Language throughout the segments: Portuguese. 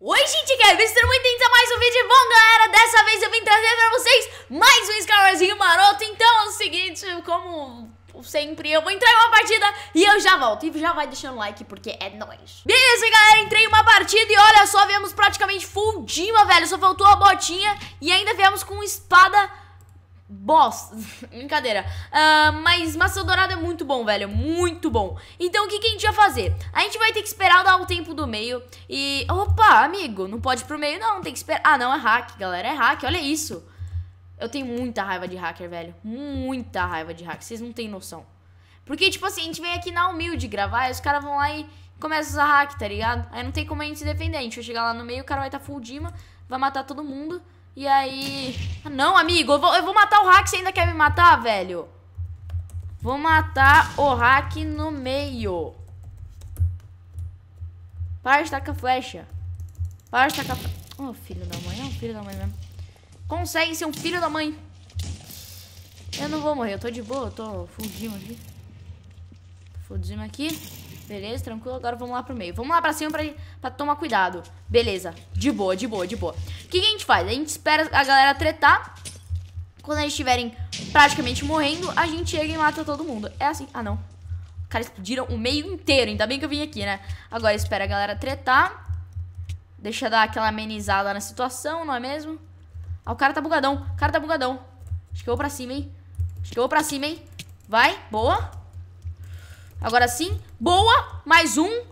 Oi gente, Kevin, sejam bem-vindos a mais um vídeo Bom galera, dessa vez eu vim trazer pra vocês mais um Skyrimzinho maroto Então é o seguinte, como sempre, eu vou entrar em uma partida e eu já volto E já vai deixando like porque é nóis Beleza galera, entrei em uma partida e olha só, viemos praticamente full Dima, velho Só faltou a botinha e ainda viemos com espada boss. Brincadeira. Uh, mas maçã dourada é muito bom, velho. Muito bom. Então o que, que a gente vai fazer? A gente vai ter que esperar dar o tempo do meio. E. Opa, amigo, não pode ir pro meio, não. Tem que esperar. Ah, não, é hack, galera. É hack, olha isso. Eu tenho muita raiva de hacker, velho. Muita raiva de hacker. Vocês não têm noção. Porque, tipo assim, a gente vem aqui na humilde gravar, aí os caras vão lá e começam a usar hack, tá ligado? Aí não tem como a gente se defender. A gente vai chegar lá no meio, o cara vai estar tá full Dima, vai matar todo mundo. E aí... Ah, não, amigo, eu vou, eu vou matar o hack, você ainda quer me matar, velho? Vou matar o hack no meio. Para de tacar flecha. Para de tacar... Oh, filho da mãe, é um filho da mãe mesmo. Consegue ser um filho da mãe. Eu não vou morrer, eu tô de boa, eu tô fudindo aqui. Fudindo aqui. Beleza, tranquilo. Agora vamos lá pro meio. Vamos lá pra cima pra, pra tomar cuidado. Beleza. De boa, de boa, de boa. O que, que a gente faz? A gente espera a galera tretar. Quando eles estiverem praticamente morrendo, a gente chega e mata todo mundo. É assim. Ah, não. Cara, explodiram o meio inteiro. Ainda bem que eu vim aqui, né? Agora espera a galera tretar. Deixa dar aquela amenizada na situação, não é mesmo? Ah, o cara tá bugadão. O cara tá bugadão. Acho que eu vou pra cima, hein? Acho que eu vou pra cima, hein? Vai. Boa. Agora sim. Boa. Mais um.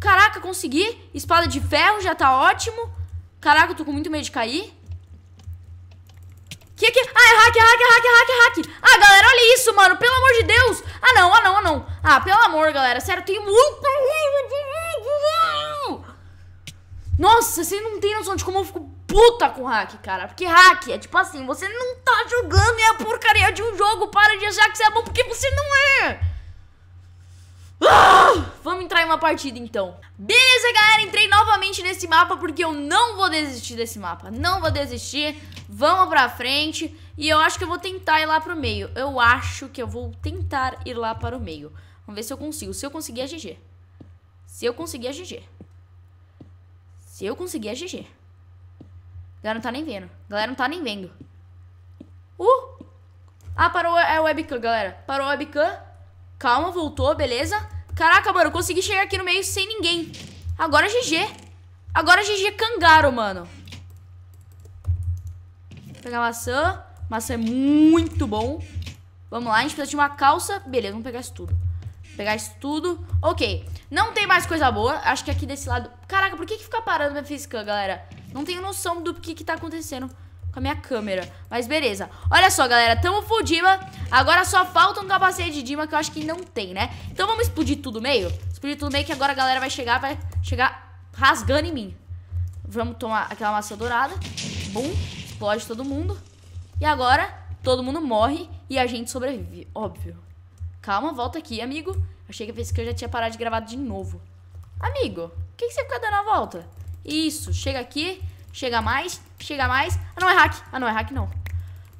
Caraca, consegui. Espada de ferro, já tá ótimo. Caraca, eu tô com muito medo de cair. Que que... Ah, é hack, é hack, é hack, é hack, é hack. Ah, galera, olha isso, mano. Pelo amor de Deus. Ah, não, ah, não, ah, não. Ah, pelo amor, galera. Sério, tem muito... Nossa, você não tem noção de como eu fico puta com hack, cara. Porque hack é tipo assim, você não tá jogando e é a porcaria de um jogo. Para de achar que você é bom porque você não é. Ah! vamos entrar em uma partida então Beleza galera, entrei novamente nesse mapa Porque eu não vou desistir desse mapa Não vou desistir Vamos pra frente E eu acho que eu vou tentar ir lá pro meio Eu acho que eu vou tentar ir lá para o meio Vamos ver se eu consigo Se eu conseguir é GG Se eu conseguir é GG Se eu conseguir é GG a galera não tá nem vendo a galera não tá nem vendo Uh! Ah, parou a é webcam, galera Parou a webcam Calma, voltou, beleza? Caraca, mano, eu consegui chegar aqui no meio sem ninguém. Agora GG. Agora GG é Cangaro, mano. Vou pegar maçã. Maçã é muito bom. Vamos lá, a gente precisa de uma calça. Beleza, vamos pegar isso tudo. Vou pegar isso tudo. Ok. Não tem mais coisa boa. Acho que aqui desse lado... Caraca, por que que fica parando minha física, galera? Não tenho noção do que que tá acontecendo com a minha câmera. Mas beleza. Olha só, galera, tamo full Dima. Agora só falta um capacete de Dima que eu acho que não tem, né? Então vamos explodir tudo meio? Explodir tudo meio que agora a galera vai chegar, vai chegar rasgando em mim. Vamos tomar aquela massa dourada. Bum, explode todo mundo. E agora todo mundo morre e a gente sobrevive, óbvio. Calma, volta aqui, amigo. Achei que eu já tinha parado de gravar de novo. Amigo, o que, que você fica dando a volta? Isso, chega aqui, chega mais. Chega mais. Ah, não é hack. Ah, não é hack, não.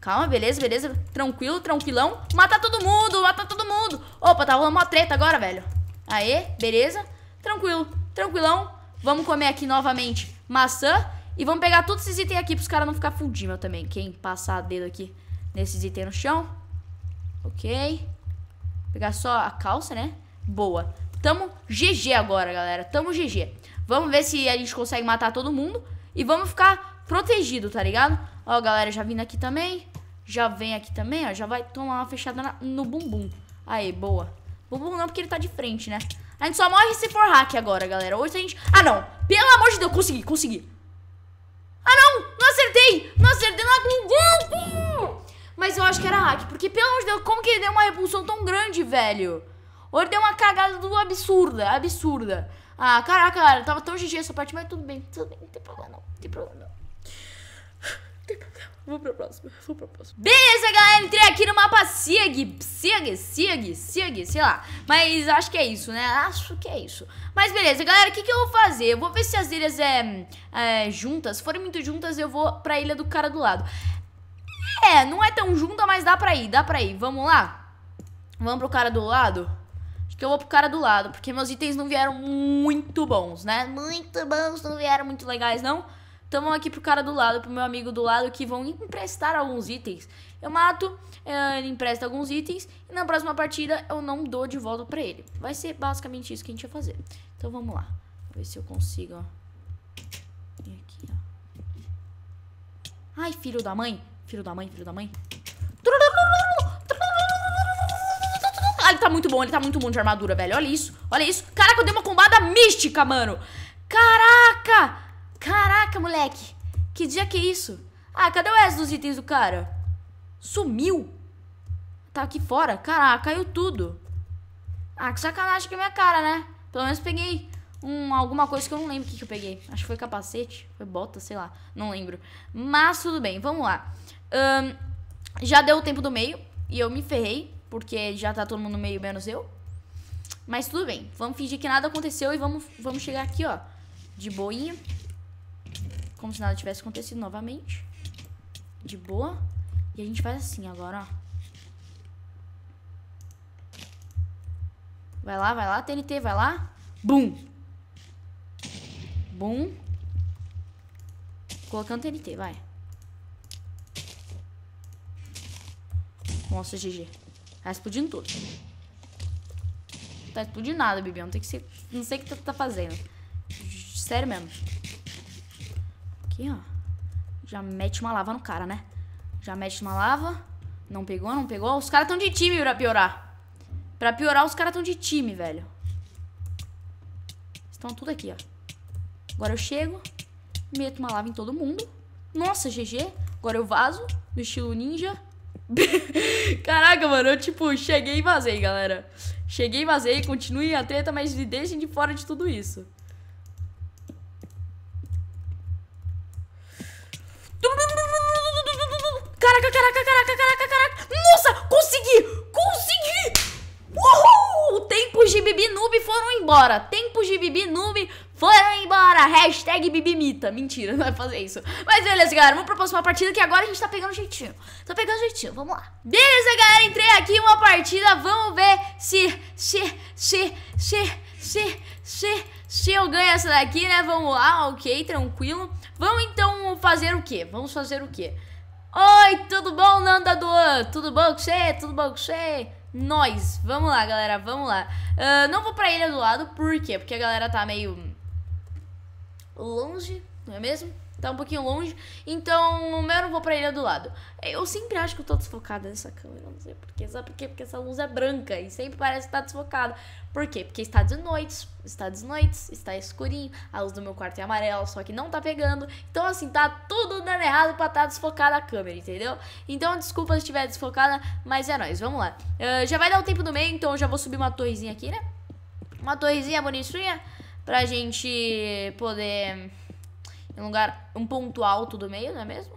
Calma, beleza, beleza. Tranquilo, tranquilão. Matar todo mundo, matar todo mundo. Opa, tá rolando uma treta agora, velho. Aê, beleza. Tranquilo, tranquilão. Vamos comer aqui novamente maçã. E vamos pegar todos esses itens aqui pros caras não ficar fundível também. Quem passar dedo aqui nesses itens no chão. Ok. Pegar só a calça, né? Boa. Tamo GG agora, galera. Tamo GG. Vamos ver se a gente consegue matar todo mundo. E vamos ficar protegido, tá ligado? Ó, galera, já vindo aqui também. Já vem aqui também, ó. Já vai tomar uma fechada na, no bumbum. Aí, boa. Bumbum não, porque ele tá de frente, né? A gente só morre se for hack agora, galera. Hoje a gente... Ah, não. Pelo amor de Deus, consegui, consegui. Ah, não. Não acertei. Não acertei. bumbum. Mas eu acho que era hack. Porque, pelo amor de Deus, como que ele deu uma repulsão tão grande, velho? Ou ele deu uma cagada do absurda, absurda. Ah, caraca, galera. Tava tão GG essa parte, mas tudo bem. Tudo bem, não tem problema não. Não tem problema não. Vou pra próxima, vou pra próxima. Beleza, galera, entrei aqui no mapa SIG, SIG, SIG, SIG, sei lá. Mas acho que é isso, né? Acho que é isso. Mas beleza, galera, o que, que eu vou fazer? Eu vou ver se as ilhas é, é juntas. Se forem muito juntas, eu vou pra ilha do cara do lado. É, não é tão junta, mas dá pra ir, dá pra ir. Vamos lá? Vamos pro cara do lado? Acho que eu vou pro cara do lado, porque meus itens não vieram muito bons, né? Muito bons, não vieram muito legais, Não. Tamo aqui pro cara do lado, pro meu amigo do lado, que vão emprestar alguns itens. Eu mato, eh, ele empresta alguns itens, e na próxima partida eu não dou de volta pra ele. Vai ser basicamente isso que a gente vai fazer. Então vamos lá. Ver se eu consigo, ó. Vem aqui, ó. Ai, filho da mãe. Filho da mãe, filho da mãe. Ah, ele tá muito bom, ele tá muito bom de armadura, velho. Olha isso, olha isso. Caraca, eu dei uma combada mística, mano. Caraca! Caraca, moleque! Que dia que é isso? Ah, cadê o resto dos itens do cara? Sumiu! Tá aqui fora? Caraca, caiu tudo. Ah, que sacanagem que é minha cara, né? Pelo menos peguei um, alguma coisa que eu não lembro o que, que eu peguei. Acho que foi capacete, foi bota, sei lá. Não lembro. Mas tudo bem, vamos lá. Um, já deu o tempo do meio e eu me ferrei, porque já tá todo mundo no meio, menos eu. Mas tudo bem, vamos fingir que nada aconteceu e vamos, vamos chegar aqui, ó, de boinha. Como se nada tivesse acontecido novamente. De boa. E a gente faz assim agora, ó. Vai lá, vai lá, TNT, vai lá. Bum. Bum. Colocando TNT, vai. Nossa, GG. Tá explodindo tudo. Não tá explodindo nada, não Tem que ser... Não sei o que tu tá fazendo. Sério mesmo. Aqui, ó. Já mete uma lava no cara, né? Já mete uma lava. Não pegou, não pegou. Os caras estão de time pra piorar. Pra piorar, os caras estão de time, velho. Estão tudo aqui, ó. Agora eu chego. Meto uma lava em todo mundo. Nossa, GG. Agora eu vazo. No estilo ninja. Caraca, mano, eu tipo, cheguei e vazei, galera. Cheguei e vazei, continue a treta, mas me deixem de fora de tudo isso. caraca, caraca, caraca, caraca, caraca. Nossa, consegui! Consegui! Uhul! Tempos de Bibi Noob foram embora. Tempos de Bibi Noob foram embora. Hashtag Bibimita. Mentira, não vai fazer isso. Mas beleza, galera. Vamos pra próxima partida que agora a gente tá pegando jeitinho. Tá pegando jeitinho, vamos lá. Beleza, galera. Entrei aqui uma partida. Vamos ver se, se, se, se, se, se, se eu ganho essa daqui, né? Vamos lá, ok, tranquilo. Vamos então fazer o quê? Vamos fazer o quê? Oi, tudo bom, Nanda Duan? Tudo bom com você? Tudo bom com você? Nós, vamos lá, galera, vamos lá. Uh, não vou pra ilha do lado, por quê? Porque a galera tá meio longe não é mesmo? Tá um pouquinho longe, então o meu eu não vou pra ilha do lado. É, eu sempre acho que eu tô desfocada nessa câmera, não sei porquê, sabe por quê? Porque essa luz é branca e sempre parece estar tá desfocada. Por quê? Porque está de noite, está de noite, está escurinho, a luz do meu quarto é amarela, só que não tá pegando. Então, assim, tá tudo dando errado pra estar tá desfocada a câmera, entendeu? Então, desculpa se estiver desfocada, mas é nóis, vamos lá. Uh, já vai dar o tempo do meio, então eu já vou subir uma torrezinha aqui, né? Uma torrezinha bonitinha pra gente poder um lugar, um ponto alto do meio, não é mesmo?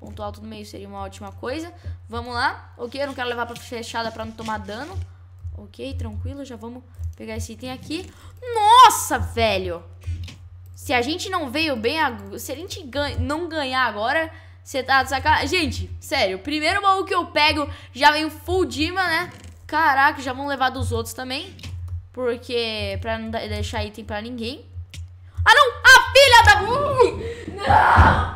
Ponto alto do meio seria uma ótima coisa. Vamos lá. Ok, eu não quero levar pra fechada pra não tomar dano. Ok, tranquilo, já vamos pegar esse item aqui. Nossa, velho! Se a gente não veio bem, se a gente ganha, não ganhar agora, você tá de sacanagem. Gente, sério, primeiro baú que eu pego já vem full Dima, né? Caraca, já vão levar dos outros também. Porque pra não deixar item pra ninguém. Ah, não! Ah, filha da. Não!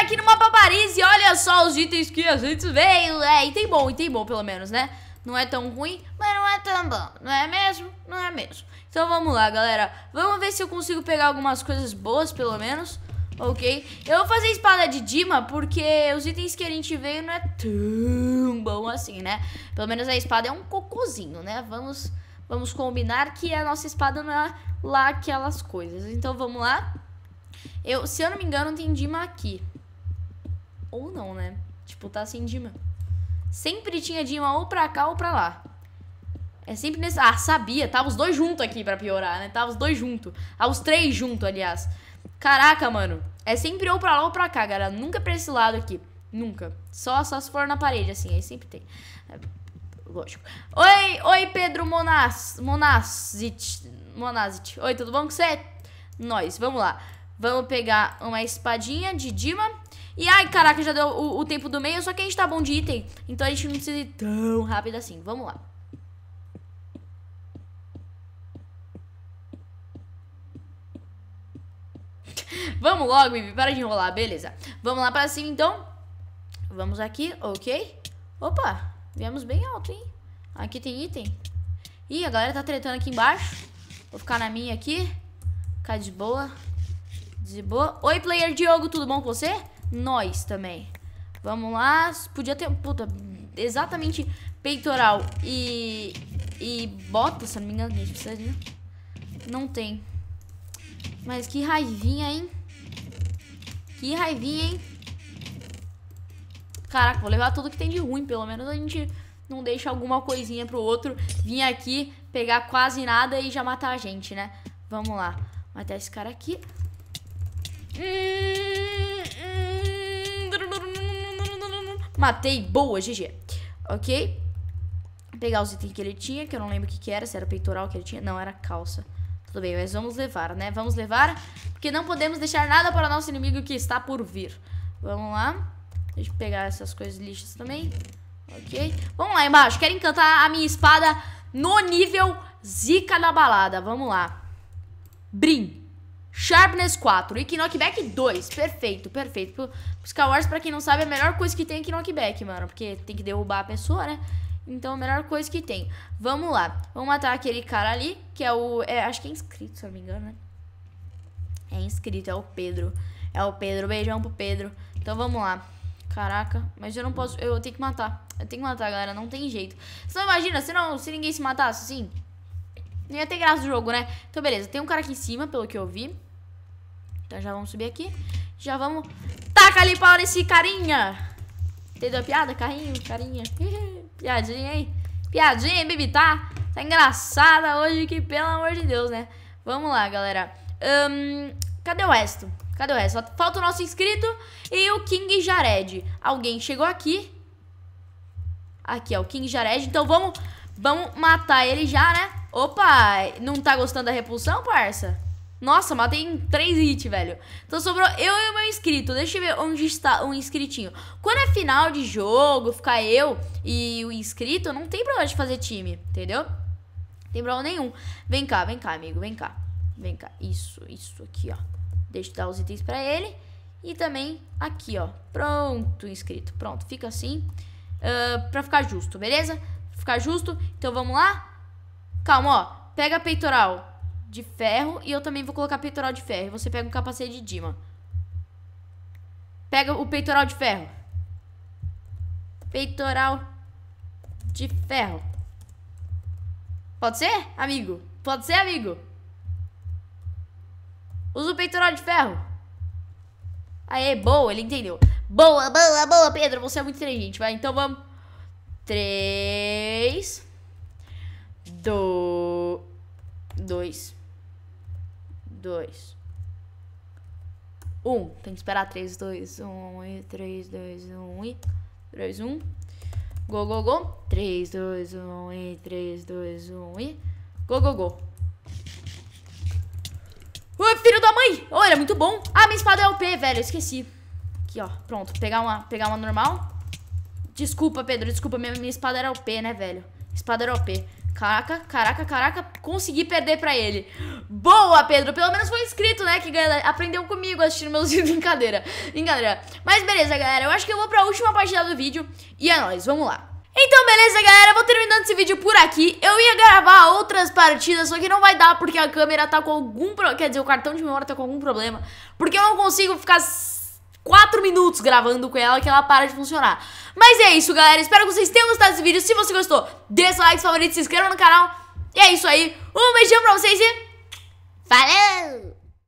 aqui no Mapa Paris e olha só os itens que a gente veio. É, item bom, item bom pelo menos, né? Não é tão ruim, mas também tão bom, não é mesmo? Não é mesmo. Então vamos lá, galera. Vamos ver se eu consigo pegar algumas coisas boas, pelo menos. Ok? Eu vou fazer espada de Dima porque os itens que a gente veio não é tão bom assim, né? Pelo menos a espada é um cocôzinho, né? Vamos, vamos combinar que a nossa espada não é lá aquelas coisas. Então vamos lá. Eu, se eu não me engano, tem Dima aqui. Ou não, né? Tipo, tá sem Dima. Sempre tinha Dima ou pra cá ou pra lá. É sempre nesse. Ah, sabia. Tava os dois juntos aqui para piorar, né? Tava os dois juntos. Ah, os três juntos, aliás. Caraca, mano. É sempre ou pra lá ou pra cá, galera. Nunca é pra esse lado aqui. Nunca. Só, só se for na parede, assim. Aí sempre tem. É, lógico. Oi, oi, Pedro Monas, Monazit. Monazit. Oi, tudo bom com você? Nós, vamos lá. Vamos pegar uma espadinha de Dima. E ai, caraca, já deu o, o tempo do meio, só que a gente tá bom de item. Então a gente não precisa ir tão rápido assim. Vamos lá. Vamos logo, Bibi, para de enrolar, beleza. Vamos lá pra cima, então. Vamos aqui, ok. Opa, viemos bem alto, hein? Aqui tem item. Ih, a galera tá tretando aqui embaixo. Vou ficar na minha aqui. Ficar de boa. De boa. Oi, player Diogo, tudo bom com você? Nós também. Vamos lá. Podia ter... Puta, exatamente peitoral e... E bota, se não me engano, a gente precisa de... Né? Não tem. Mas que raivinha, hein? Que raivinha, hein? Caraca, vou levar tudo que tem de ruim. Pelo menos a gente não deixa alguma coisinha pro outro vir aqui, pegar quase nada e já matar a gente, né? Vamos lá. Matar esse cara aqui. Matei. Boa, GG. Ok. Pegar os itens que ele tinha, que eu não lembro o que, que era. Se era peitoral que ele tinha. Não, era calça. Tudo bem, mas vamos levar, né? Vamos levar, porque não podemos deixar nada para o nosso inimigo que está por vir. Vamos lá. Deixa eu pegar essas coisas lixas também. Ok. Vamos lá embaixo. Quero encantar a minha espada no nível zica da balada. Vamos lá. Brim. Sharpness 4 e Knockback 2. Perfeito, perfeito. Os Wars, pra quem não sabe, é a melhor coisa que tem é Knockback, mano. Porque tem que derrubar a pessoa, né? Então, a melhor coisa que tem. Vamos lá. Vamos matar aquele cara ali, que é o... É, acho que é inscrito, se eu não me engano, né? É inscrito, é o Pedro. É o Pedro. Beijão pro Pedro. Então, vamos lá. Caraca, mas eu não posso... Eu tenho que matar. Eu tenho que matar, galera. Não tem jeito. Você não imagina, se, não, se ninguém se matasse, assim... Não ia ter graça do jogo, né? Então, beleza. Tem um cara aqui em cima, pelo que eu vi. Então, já vamos subir aqui. Já vamos... Taca ali pau nesse carinha! Entendeu a piada? Carrinho, carinha. Piadinha, hein? Piadinha, hein, Bibi, tá? Tá engraçada hoje que, pelo amor de Deus, né? Vamos lá, galera. Um, cadê o resto? Cadê o resto? Falta o nosso inscrito e o King Jared. Alguém chegou aqui. Aqui, ó, o King Jared. Então vamos, vamos matar ele já, né? Opa, não tá gostando da repulsão, parça? Nossa, matei em 3 hits, velho. Então sobrou eu e o meu inscrito. Deixa eu ver onde está o inscritinho. Quando é final de jogo, ficar eu e o inscrito, não tem problema de fazer time, entendeu? Não tem problema nenhum. Vem cá, vem cá, amigo, vem cá. Vem cá. Isso, isso aqui, ó. Deixa eu dar os itens pra ele. E também aqui, ó. Pronto, inscrito. Pronto, fica assim. Uh, pra ficar justo, beleza? Pra ficar justo. Então vamos lá. Calma, ó. Pega a peitoral de ferro e eu também vou colocar peitoral de ferro. Você pega um capacete de Dima. Pega o peitoral de ferro. Peitoral de ferro. Pode ser, amigo? Pode ser, amigo? Usa o peitoral de ferro. Aê, boa, ele entendeu. Boa, boa, boa, Pedro. Você é muito inteligente, vai. Então vamos. Três. Do... Dois. 2, 1. Tem que esperar 3, 2, 1 e 3, 2, 1 e 3, 1. Go, go, go. 3, 2, 1 e 3, 2, 1 e go, go, go. Ô, filho da mãe! Ô, era é muito bom. Ah, minha espada é OP, velho. Esqueci. Aqui, ó. Pronto. Pegar uma, pegar uma normal. Desculpa, Pedro. Desculpa. Minha, minha espada era OP, né, velho? Espada era OP. Caraca, caraca, caraca, consegui perder pra ele. Boa, Pedro. Pelo menos foi inscrito, né? Que galera, aprendeu comigo assistindo meus vídeos. Brincadeira. Brincadeira. Mas beleza, galera. Eu acho que eu vou pra última partida do vídeo. E é nóis. Vamos lá. Então, beleza, galera? Vou terminando esse vídeo por aqui. Eu ia gravar outras partidas, só que não vai dar porque a câmera tá com algum... problema, Quer dizer, o cartão de memória tá com algum problema. Porque eu não consigo ficar 4 minutos gravando com ela que ela para de funcionar. Mas é isso, galera. Espero que vocês tenham gostado desse vídeo. Se você gostou, dê seu like, favorito, se inscreva no canal. E é isso aí. Um beijão pra vocês e... Falou!